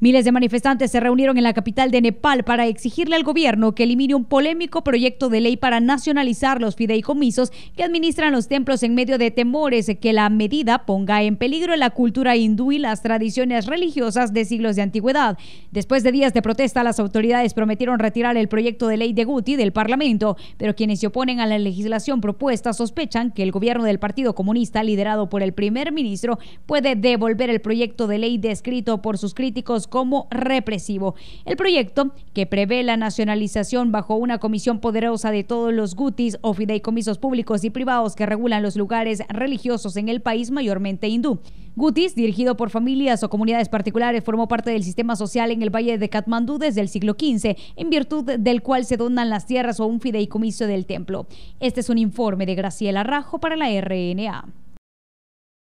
Miles de manifestantes se reunieron en la capital de Nepal para exigirle al gobierno que elimine un polémico proyecto de ley para nacionalizar los fideicomisos que administran los templos en medio de temores que la medida ponga en peligro la cultura hindú y las tradiciones religiosas de siglos de antigüedad. Después de días de protesta, las autoridades prometieron retirar el proyecto de ley de Guti del Parlamento, pero quienes se oponen a la legislación propuesta sospechan que el gobierno del Partido Comunista, liderado por el primer ministro, puede devolver el proyecto de ley descrito por sus críticos como represivo. El proyecto, que prevé la nacionalización bajo una comisión poderosa de todos los gutis o fideicomisos públicos y privados que regulan los lugares religiosos en el país mayormente hindú. Gutis, dirigido por familias o comunidades particulares, formó parte del sistema social en el Valle de Katmandú desde el siglo XV, en virtud del cual se donan las tierras o un fideicomiso del templo. Este es un informe de Graciela Rajo para la RNA.